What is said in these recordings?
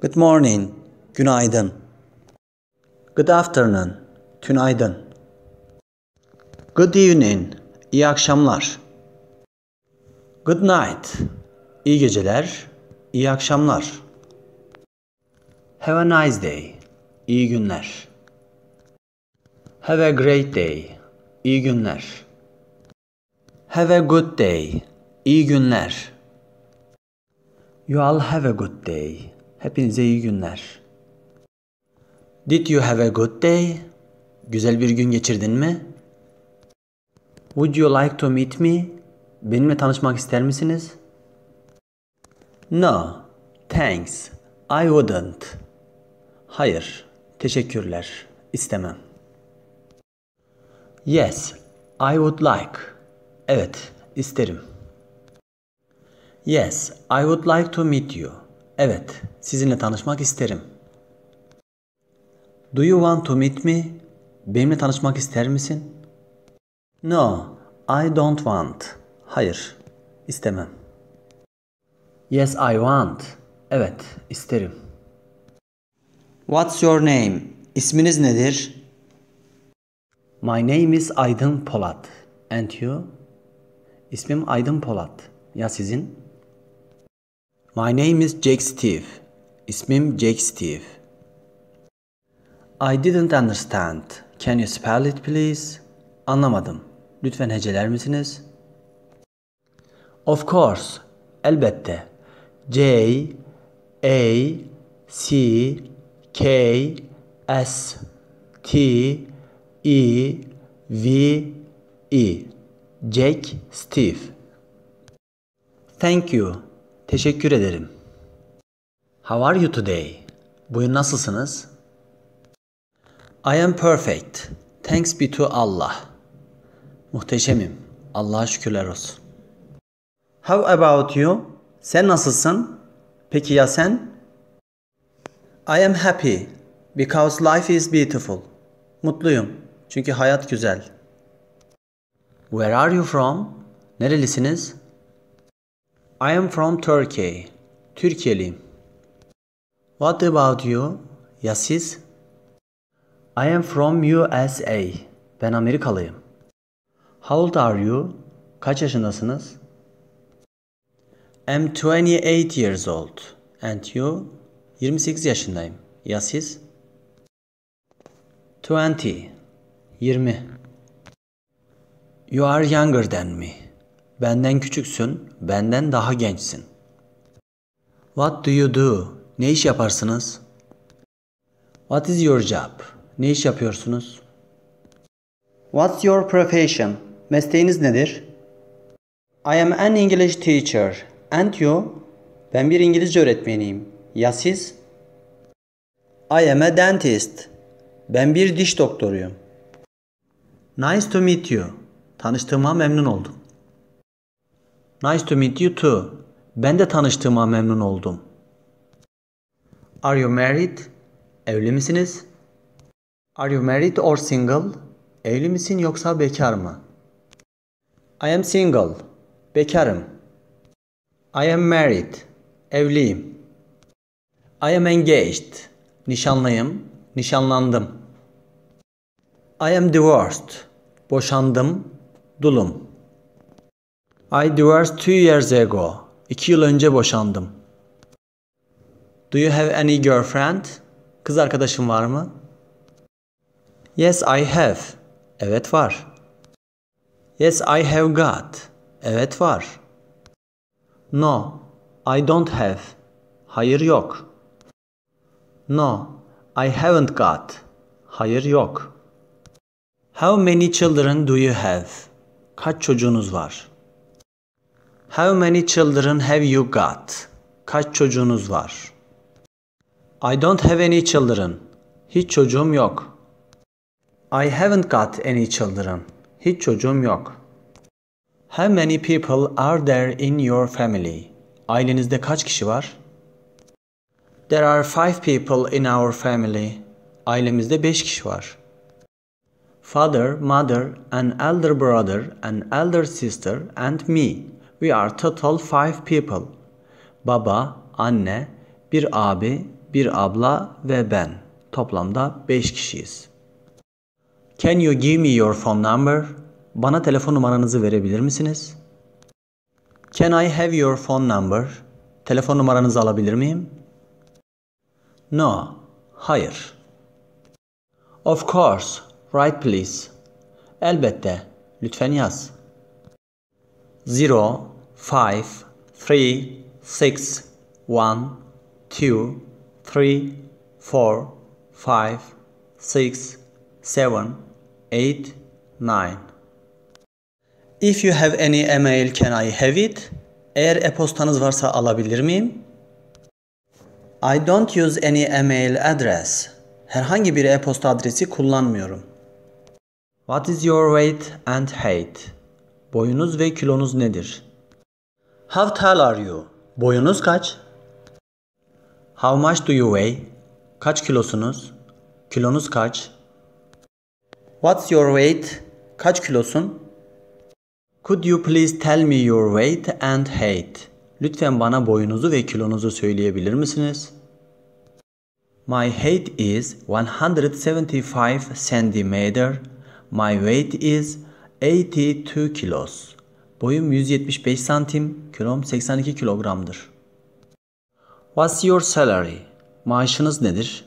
Good morning. Günaydın. Good afternoon. Tünaydın. Good evening. İyi akşamlar. Good night. İyi geceler. İyi akşamlar. Have a nice day. İyi günler. Have a great day. İyi günler. Have a good day. İyi günler. You all have a good day. Hepinize iyi günler. Did you have a good day? Güzel bir gün geçirdin mi? Would you like to meet me? Benimle tanışmak ister misiniz? No, thanks. I wouldn't. Hayır, teşekkürler. İstemem. Yes, I would like. Evet, isterim. Yes, I would like to meet you. Evet, sizinle tanışmak isterim. Do you want to meet me? Benimle tanışmak ister misin? No, I don't want. Hayır, istemem. Yes, I want. Evet, isterim. What's your name? İsminiz nedir? My name is Aydın Polat. And you? İsmim Aydın Polat. Ya sizin? My name is Jack Steve. İsmim Jack Steve. I didn't understand. Can you spell it please? Anlamadım. Lütfen heceler misiniz? Of course. Elbette. J A C K S T E V E Jack Steve. Thank you. Teşekkür ederim. How are you today? Bugün nasılsınız? I am perfect. Thanks be to Allah. Muhteşemim. Allah'a şükürler olsun. How about you? Sen nasılsın? Peki ya sen? I am happy because life is beautiful. Mutluyum çünkü hayat güzel. Where are you from? Nerelisiniz? I am from Turkey. Türkiye'liyim. What about you? Ya siz? I am from USA. Ben Amerikalıyım. How old are you? Kaç yaşındasınız? I'm 28 years old. And you? 28 yaşındayım. Ya siz? 20. 20. You are younger than me. Benden küçüksün, benden daha gençsin. What do you do? Ne iş yaparsınız? What is your job? Ne iş yapıyorsunuz? What's your profession? Mesleğiniz nedir? I am an English teacher. And you? Ben bir İngilizce öğretmeniyim. Ya siz? I am a dentist. Ben bir diş doktoruyum. Nice to meet you. Tanıştığıma memnun oldum. Nice to meet you too. Ben de tanıştığıma memnun oldum. Are you married? Evli misiniz? Are you married or single? Evli misin yoksa bekar mı? I am single. Bekarım. I am married. Evliyim. I am engaged. Nişanlıyım. Nişanlandım. I am divorced. Boşandım. Dulum. I divorced two years ago. İki yıl önce boşandım. Do you have any girlfriend? Kız arkadaşın var mı? Yes, I have. Evet var. Yes, I have got. Evet var. No, I don't have. Hayır yok. No, I haven't got. Hayır yok. How many children do you have? Kaç çocuğunuz var? How many children have you got? Kaç çocuğunuz var? I don't have any children. Hiç çocuğum yok. I haven't got any children. Hiç çocuğum yok. How many people are there in your family? Ailenizde kaç kişi var? There are five people in our family. Ailemizde beş kişi var. Father, mother, an elder brother, an elder sister and me. We are total five people. Baba, anne, bir abi, bir abla ve ben. Toplamda beş kişiyiz. Can you give me your phone number? Bana telefon numaranızı verebilir misiniz? Can I have your phone number? Telefon numaranızı alabilir miyim? No. Hayır. Of course. Right please. Elbette. Lütfen yaz. 0, 5, 3, 6, 1, 2, 3, 4, 5, 6, 7, 8, 9. If you have any email can I have it? Eğer e-postanız varsa alabilir miyim? I don't use any email address. Herhangi bir e-posta adresi kullanmıyorum. What is your weight and height? Boyunuz ve kilonuz nedir? How tall are you? Boyunuz kaç? How much do you weigh? Kaç kilosunuz? Kilonuz kaç? What's your weight? Kaç kilosun? Could you please tell me your weight and height? Lütfen bana boyunuzu ve kilonuzu söyleyebilir misiniz? My height is 175 centimeter. My weight is 82 kilos. Boyum 175 santim, kilom 82 kilogramdır. What's your salary? Maaşınız nedir?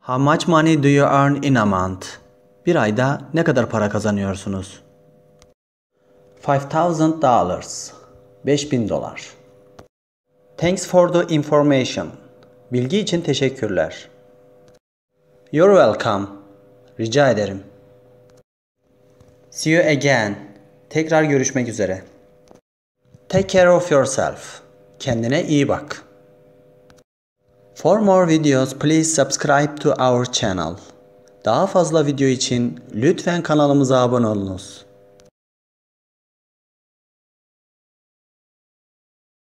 How much money do you earn in a month? Bir ayda ne kadar para kazanıyorsunuz? 5000 dollars. 5000 dolar. Thanks for the information. Bilgi için teşekkürler. You're welcome. Rica ederim. See you again. Tekrar görüşmek üzere. Take care of yourself. Kendine iyi bak. For more videos please subscribe to our channel. Daha fazla video için lütfen kanalımıza abone olunuz.